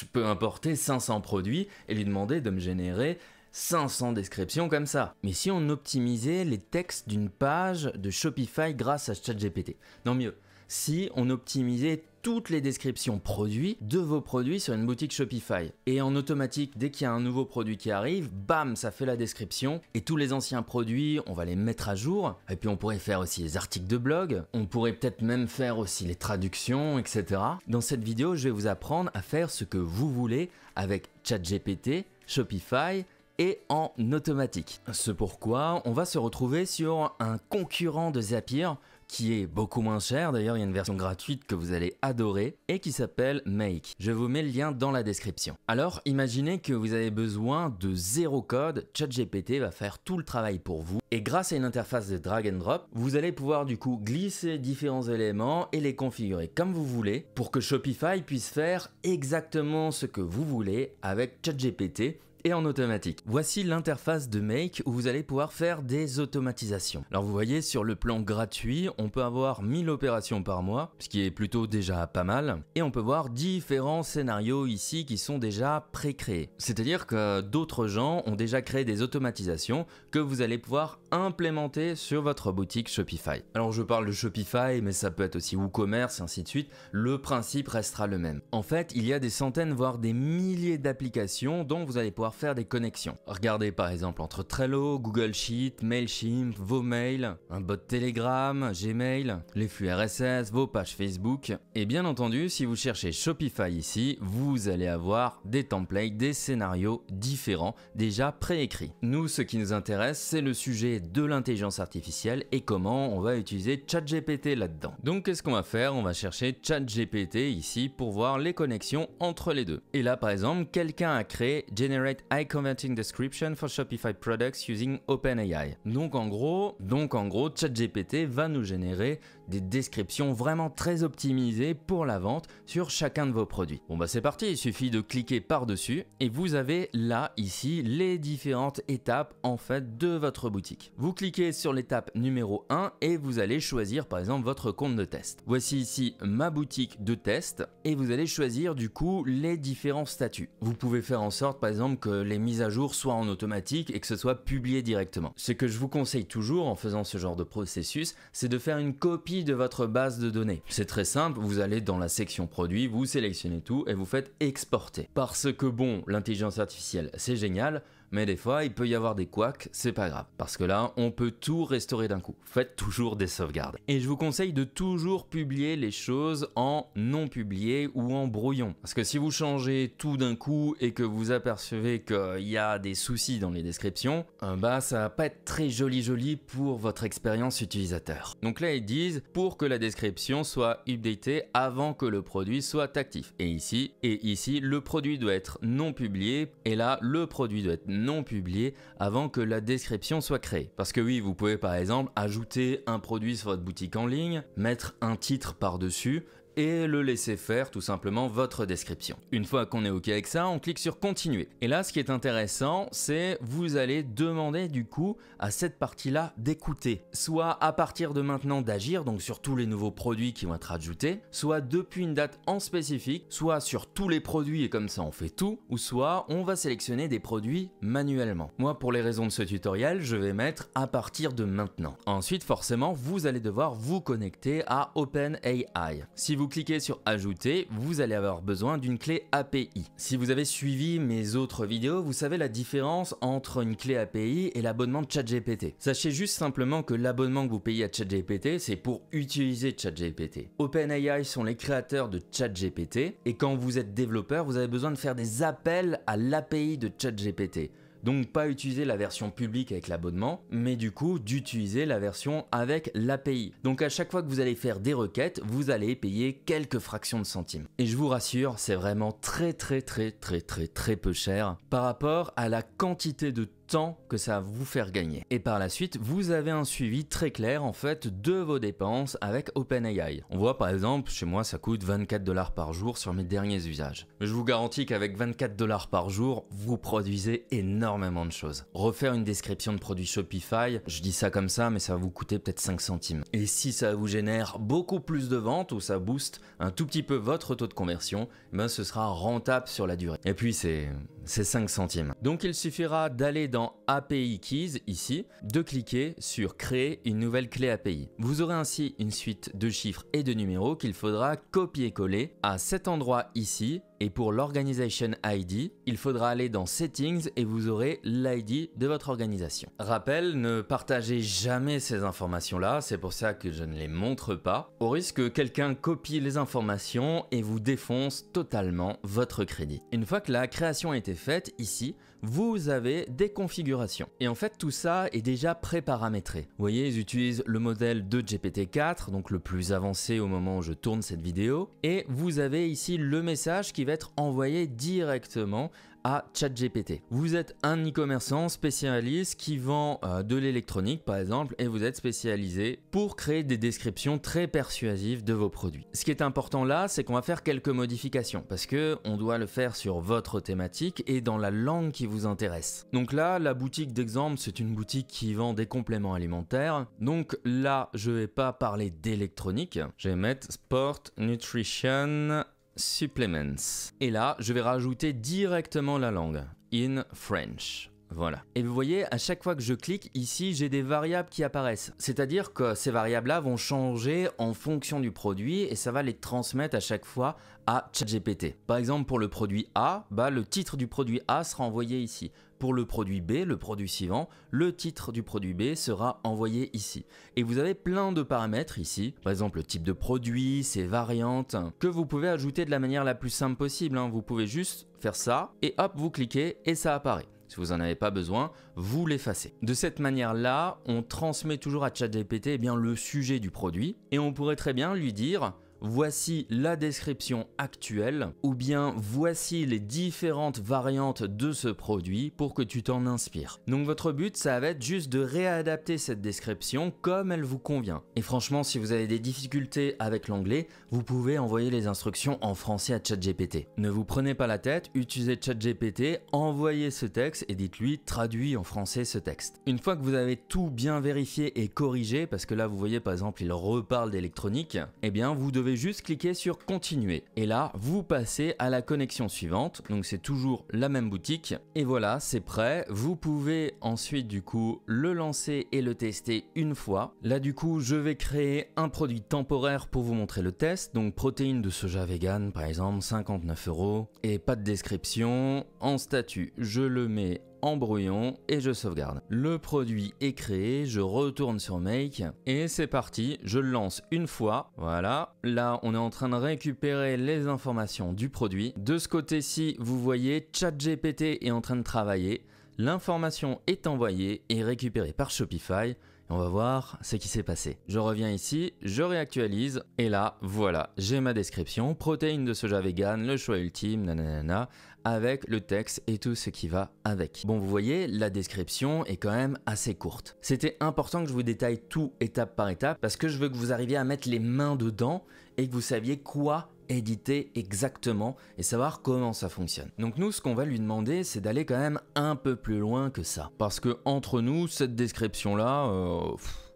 je peux importer 500 produits et lui demander de me générer 500 descriptions comme ça. Mais si on optimisait les textes d'une page de Shopify grâce à ChatGPT Non mieux, si on optimisait toutes les descriptions produits de vos produits sur une boutique Shopify. Et en automatique, dès qu'il y a un nouveau produit qui arrive, bam, ça fait la description. Et tous les anciens produits, on va les mettre à jour. Et puis on pourrait faire aussi les articles de blog. On pourrait peut-être même faire aussi les traductions, etc. Dans cette vidéo, je vais vous apprendre à faire ce que vous voulez avec ChatGPT, Shopify, et en automatique. C'est pourquoi on va se retrouver sur un concurrent de Zapier, qui est beaucoup moins cher, d'ailleurs il y a une version gratuite que vous allez adorer, et qui s'appelle Make. Je vous mets le lien dans la description. Alors imaginez que vous avez besoin de zéro code, ChatGPT va faire tout le travail pour vous, et grâce à une interface de drag and drop, vous allez pouvoir du coup glisser différents éléments et les configurer comme vous voulez, pour que Shopify puisse faire exactement ce que vous voulez avec ChatGPT, en automatique. Voici l'interface de Make où vous allez pouvoir faire des automatisations. Alors vous voyez sur le plan gratuit, on peut avoir 1000 opérations par mois, ce qui est plutôt déjà pas mal, et on peut voir différents scénarios ici qui sont déjà pré-créés. C'est-à-dire que d'autres gens ont déjà créé des automatisations que vous allez pouvoir implémenter sur votre boutique Shopify. Alors je parle de Shopify, mais ça peut être aussi WooCommerce, ainsi de suite, le principe restera le même. En fait, il y a des centaines, voire des milliers d'applications dont vous allez pouvoir faire des connexions. Regardez par exemple entre Trello, Google Sheet, Mailchimp, vos mails, un bot Telegram, Gmail, les flux RSS, vos pages Facebook. Et bien entendu, si vous cherchez Shopify ici, vous allez avoir des templates, des scénarios différents déjà préécrits. Nous, ce qui nous intéresse, c'est le sujet de l'intelligence artificielle et comment on va utiliser ChatGPT là-dedans. Donc qu'est-ce qu'on va faire On va chercher ChatGPT ici pour voir les connexions entre les deux. Et là, par exemple, quelqu'un a créé Generate i Converting Description for Shopify Products using OpenAI. Donc en gros, donc en gros, ChatGPT va nous générer des descriptions vraiment très optimisées pour la vente sur chacun de vos produits. Bon bah c'est parti, il suffit de cliquer par-dessus et vous avez là ici les différentes étapes en fait de votre boutique. Vous cliquez sur l'étape numéro 1 et vous allez choisir par exemple votre compte de test. Voici ici ma boutique de test et vous allez choisir du coup les différents statuts. Vous pouvez faire en sorte par exemple que les mises à jour soient en automatique et que ce soit publié directement. Ce que je vous conseille toujours en faisant ce genre de processus, c'est de faire une copie de votre base de données. C'est très simple, vous allez dans la section produits, vous sélectionnez tout et vous faites exporter. Parce que bon, l'intelligence artificielle, c'est génial, mais des fois il peut y avoir des couacs, c'est pas grave, parce que là on peut tout restaurer d'un coup. Faites toujours des sauvegardes. Et je vous conseille de toujours publier les choses en non publié ou en brouillon, parce que si vous changez tout d'un coup et que vous apercevez qu'il y a des soucis dans les descriptions, euh, bah ça va pas être très joli joli pour votre expérience utilisateur. Donc là ils disent pour que la description soit updatée avant que le produit soit actif. Et ici et ici le produit doit être non publié et là le produit doit être non publié avant que la description soit créée. Parce que oui, vous pouvez par exemple ajouter un produit sur votre boutique en ligne, mettre un titre par-dessus et le laisser faire tout simplement votre description. Une fois qu'on est OK avec ça, on clique sur continuer. Et là, ce qui est intéressant, c'est vous allez demander du coup à cette partie-là d'écouter, soit à partir de maintenant d'agir, donc sur tous les nouveaux produits qui vont être ajoutés, soit depuis une date en spécifique, soit sur tous les produits et comme ça on fait tout, ou soit on va sélectionner des produits manuellement. Moi, pour les raisons de ce tutoriel, je vais mettre à partir de maintenant. Ensuite, forcément, vous allez devoir vous connecter à OpenAI. Si vous cliquez sur Ajouter, vous allez avoir besoin d'une clé API. Si vous avez suivi mes autres vidéos, vous savez la différence entre une clé API et l'abonnement de ChatGPT. Sachez juste simplement que l'abonnement que vous payez à ChatGPT, c'est pour utiliser ChatGPT. OpenAI sont les créateurs de ChatGPT et quand vous êtes développeur, vous avez besoin de faire des appels à l'API de ChatGPT. Donc pas utiliser la version publique avec l'abonnement, mais du coup d'utiliser la version avec l'API. Donc à chaque fois que vous allez faire des requêtes, vous allez payer quelques fractions de centimes. Et je vous rassure, c'est vraiment très très très très très très peu cher par rapport à la quantité de Tant que ça va vous faire gagner. Et par la suite, vous avez un suivi très clair en fait de vos dépenses avec OpenAI. On voit par exemple, chez moi ça coûte 24 dollars par jour sur mes derniers usages. Je vous garantis qu'avec 24 dollars par jour, vous produisez énormément de choses. Refaire une description de produit Shopify, je dis ça comme ça, mais ça va vous coûter peut-être 5 centimes. Et si ça vous génère beaucoup plus de ventes ou ça booste un tout petit peu votre taux de conversion, ben ce sera rentable sur la durée. Et puis c'est 5 centimes. Donc il suffira d'aller dans API Keys ici, de cliquer sur Créer une nouvelle clé API. Vous aurez ainsi une suite de chiffres et de numéros qu'il faudra copier-coller à cet endroit ici et pour l'Organisation ID, il faudra aller dans Settings et vous aurez l'ID de votre organisation. Rappel, ne partagez jamais ces informations-là, c'est pour ça que je ne les montre pas, au risque que quelqu'un copie les informations et vous défonce totalement votre crédit. Une fois que la création a été faite, ici, vous avez des configurations. Et en fait, tout ça est déjà pré-paramétré. Vous voyez, ils utilisent le modèle de GPT-4, donc le plus avancé au moment où je tourne cette vidéo, et vous avez ici le message qui va être envoyé directement à ChatGPT. Vous êtes un e-commerçant spécialiste qui vend euh, de l'électronique par exemple et vous êtes spécialisé pour créer des descriptions très persuasives de vos produits. Ce qui est important là, c'est qu'on va faire quelques modifications parce que on doit le faire sur votre thématique et dans la langue qui vous intéresse. Donc là, la boutique d'exemple, c'est une boutique qui vend des compléments alimentaires. Donc là, je vais pas parler d'électronique, je vais mettre sport nutrition Supplements. Et là, je vais rajouter directement la langue, in French. Voilà. Et vous voyez, à chaque fois que je clique, ici, j'ai des variables qui apparaissent. C'est-à-dire que ces variables-là vont changer en fonction du produit et ça va les transmettre à chaque fois à ChatGPT. Par exemple, pour le produit A, bah, le titre du produit A sera envoyé ici. Pour le produit B, le produit suivant, le titre du produit B sera envoyé ici. Et vous avez plein de paramètres ici, par exemple le type de produit, ses variantes, que vous pouvez ajouter de la manière la plus simple possible. Hein. Vous pouvez juste faire ça, et hop, vous cliquez, et ça apparaît. Si vous n'en avez pas besoin, vous l'effacez. De cette manière-là, on transmet toujours à ChatGPT eh bien, le sujet du produit et on pourrait très bien lui dire voici la description actuelle ou bien voici les différentes variantes de ce produit pour que tu t'en inspires. Donc votre but ça va être juste de réadapter cette description comme elle vous convient. Et franchement si vous avez des difficultés avec l'anglais, vous pouvez envoyer les instructions en français à ChatGPT. Ne vous prenez pas la tête, utilisez ChatGPT, envoyez ce texte et dites-lui traduit en français ce texte. Une fois que vous avez tout bien vérifié et corrigé, parce que là vous voyez par exemple il reparle d'électronique, eh bien vous devez juste cliquer sur continuer. Et là, vous passez à la connexion suivante. Donc c'est toujours la même boutique. Et voilà, c'est prêt. Vous pouvez ensuite du coup le lancer et le tester une fois. Là du coup, je vais créer un produit temporaire pour vous montrer le test. Donc protéines de soja vegan par exemple, 59 euros. Et pas de description. En statut, je le mets embrouillon brouillon et je sauvegarde. Le produit est créé, je retourne sur Make et c'est parti, je le lance une fois, voilà. Là, on est en train de récupérer les informations du produit. De ce côté-ci, vous voyez, ChatGPT est en train de travailler. L'information est envoyée et récupérée par Shopify on va voir ce qui s'est passé. Je reviens ici, je réactualise, et là, voilà, j'ai ma description, protéines de soja vegan, le choix ultime, nanana, avec le texte et tout ce qui va avec. Bon, vous voyez, la description est quand même assez courte. C'était important que je vous détaille tout étape par étape parce que je veux que vous arriviez à mettre les mains dedans et que vous saviez quoi éditer exactement et savoir comment ça fonctionne. Donc nous, ce qu'on va lui demander, c'est d'aller quand même un peu plus loin que ça. Parce que entre nous, cette description-là... Euh,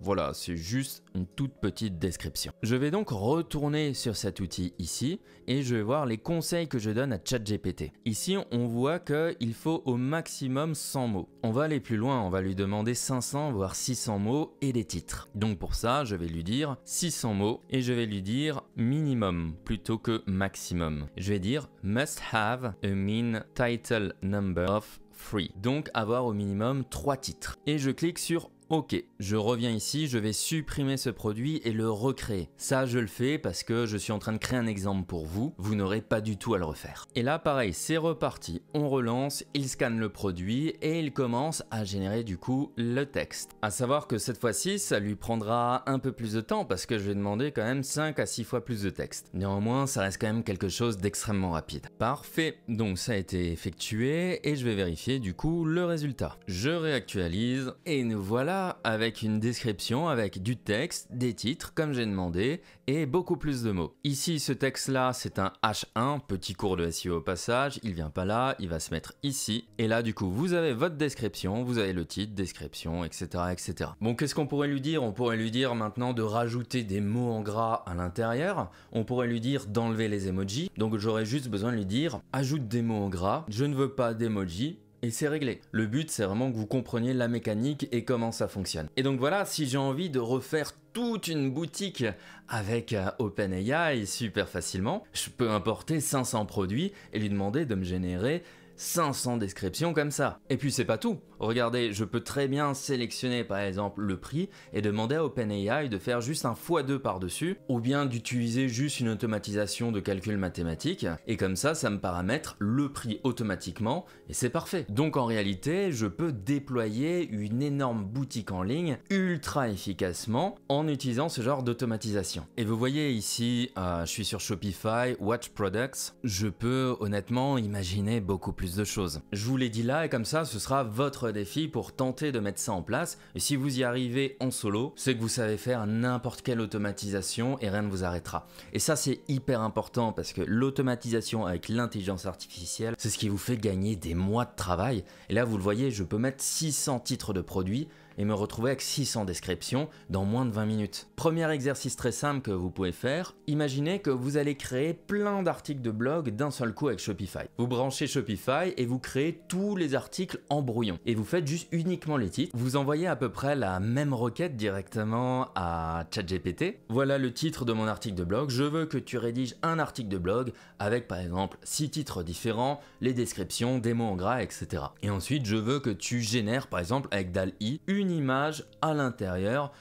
voilà, c'est juste une toute petite description. Je vais donc retourner sur cet outil ici et je vais voir les conseils que je donne à ChatGPT. Ici, on voit qu'il faut au maximum 100 mots. On va aller plus loin, on va lui demander 500 voire 600 mots et des titres. Donc pour ça, je vais lui dire 600 mots et je vais lui dire minimum plutôt que maximum. Je vais dire must have a mean title number of 3. Donc avoir au minimum 3 titres. Et je clique sur Ok, je reviens ici, je vais supprimer ce produit et le recréer. Ça, je le fais parce que je suis en train de créer un exemple pour vous. Vous n'aurez pas du tout à le refaire. Et là, pareil, c'est reparti. On relance, il scanne le produit et il commence à générer du coup le texte. À savoir que cette fois-ci, ça lui prendra un peu plus de temps parce que je vais demander quand même 5 à 6 fois plus de texte. Néanmoins, ça reste quand même quelque chose d'extrêmement rapide. Parfait, donc ça a été effectué et je vais vérifier du coup le résultat. Je réactualise et nous voilà avec une description, avec du texte, des titres, comme j'ai demandé, et beaucoup plus de mots. Ici, ce texte-là, c'est un H1, petit cours de SEO au passage, il vient pas là, il va se mettre ici. Et là, du coup, vous avez votre description, vous avez le titre, description, etc. etc. Bon, qu'est-ce qu'on pourrait lui dire On pourrait lui dire maintenant de rajouter des mots en gras à l'intérieur. On pourrait lui dire d'enlever les emojis. Donc j'aurais juste besoin de lui dire ajoute des mots en gras. Je ne veux pas d'emojis et c'est réglé. Le but c'est vraiment que vous compreniez la mécanique et comment ça fonctionne. Et donc voilà, si j'ai envie de refaire toute une boutique avec euh, OpenAI super facilement, je peux importer 500 produits et lui demander de me générer 500 descriptions comme ça. Et puis c'est pas tout. Regardez, je peux très bien sélectionner par exemple le prix et demander à OpenAI de faire juste un x2 par-dessus, ou bien d'utiliser juste une automatisation de calcul mathématique, et comme ça, ça me paramètre le prix automatiquement, et c'est parfait. Donc en réalité, je peux déployer une énorme boutique en ligne ultra efficacement en utilisant ce genre d'automatisation. Et vous voyez ici, euh, je suis sur Shopify, Watch Products, je peux honnêtement imaginer beaucoup plus de choses. Je vous l'ai dit là, et comme ça, ce sera votre Défi pour tenter de mettre ça en place, et si vous y arrivez en solo, c'est que vous savez faire n'importe quelle automatisation et rien ne vous arrêtera. Et ça c'est hyper important parce que l'automatisation avec l'intelligence artificielle, c'est ce qui vous fait gagner des mois de travail. Et là vous le voyez, je peux mettre 600 titres de produits, et me retrouver avec 600 descriptions dans moins de 20 minutes. Premier exercice très simple que vous pouvez faire, imaginez que vous allez créer plein d'articles de blog d'un seul coup avec Shopify. Vous branchez Shopify et vous créez tous les articles en brouillon. Et vous faites juste uniquement les titres. Vous envoyez à peu près la même requête directement à ChatGPT. Voilà le titre de mon article de blog. Je veux que tu rédiges un article de blog avec par exemple six titres différents, les descriptions, des mots en gras, etc. Et ensuite, je veux que tu génères par exemple avec DAL-I une image à l'intérieur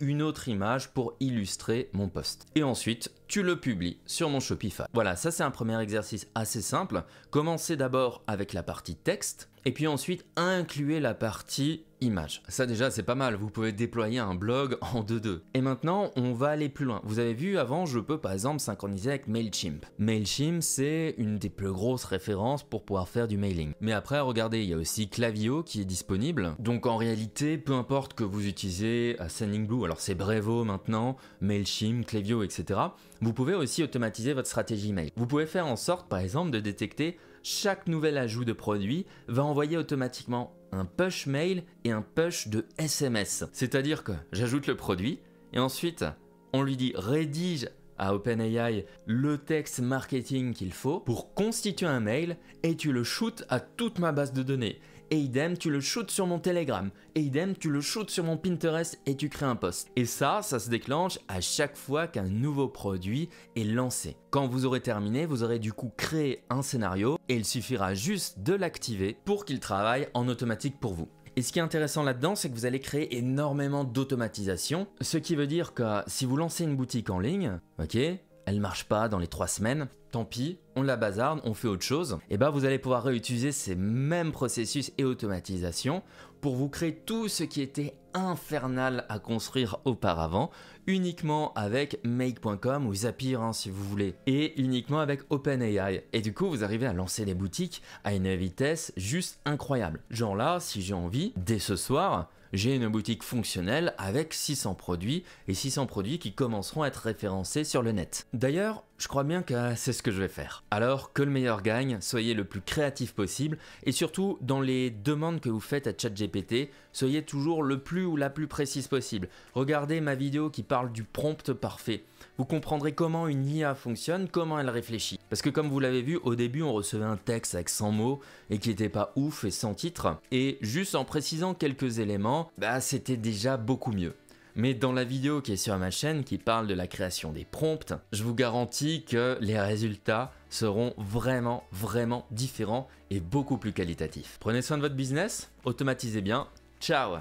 une autre image pour illustrer mon poste. Et ensuite, tu le publies sur mon Shopify. Voilà, ça c'est un premier exercice assez simple. Commencez d'abord avec la partie texte et puis ensuite incluez la partie image. Ça déjà c'est pas mal, vous pouvez déployer un blog en deux deux. Et maintenant on va aller plus loin. Vous avez vu avant je peux par exemple synchroniser avec MailChimp. MailChimp c'est une des plus grosses références pour pouvoir faire du mailing. Mais après regardez il y a aussi Clavio qui est disponible. Donc en réalité peu importe que vous utilisez euh, Sending alors c'est Brevo maintenant, MailChimp, Clevio, etc. Vous pouvez aussi automatiser votre stratégie mail. Vous pouvez faire en sorte par exemple de détecter chaque nouvel ajout de produit va envoyer automatiquement un push mail et un push de SMS. C'est-à-dire que j'ajoute le produit et ensuite on lui dit rédige à OpenAI le texte marketing qu'il faut pour constituer un mail et tu le shootes à toute ma base de données et idem tu le shootes sur mon Telegram, et idem tu le shootes sur mon Pinterest et tu crées un post. Et ça, ça se déclenche à chaque fois qu'un nouveau produit est lancé. Quand vous aurez terminé, vous aurez du coup créé un scénario et il suffira juste de l'activer pour qu'il travaille en automatique pour vous. Et ce qui est intéressant là-dedans, c'est que vous allez créer énormément d'automatisation, ce qui veut dire que si vous lancez une boutique en ligne, ok, elle marche pas dans les trois semaines, tant pis, on la bazarde, on fait autre chose, et ben vous allez pouvoir réutiliser ces mêmes processus et automatisations pour vous créer tout ce qui était infernal à construire auparavant, uniquement avec make.com ou Zapier hein, si vous voulez, et uniquement avec OpenAI. Et du coup, vous arrivez à lancer les boutiques à une vitesse juste incroyable. Genre là, si j'ai envie, dès ce soir, j'ai une boutique fonctionnelle avec 600 produits et 600 produits qui commenceront à être référencés sur le net. D'ailleurs, je crois bien que c'est ce que je vais faire. Alors que le meilleur gagne, soyez le plus créatif possible et surtout dans les demandes que vous faites à ChatGPT, soyez toujours le plus ou la plus précise possible. Regardez ma vidéo qui parle du prompt parfait. Vous comprendrez comment une IA fonctionne, comment elle réfléchit. Parce que comme vous l'avez vu, au début on recevait un texte avec 100 mots et qui était pas ouf et sans titre. Et juste en précisant quelques éléments, bah c'était déjà beaucoup mieux. Mais dans la vidéo qui est sur ma chaîne qui parle de la création des prompts, je vous garantis que les résultats seront vraiment, vraiment différents et beaucoup plus qualitatifs. Prenez soin de votre business, automatisez bien, ciao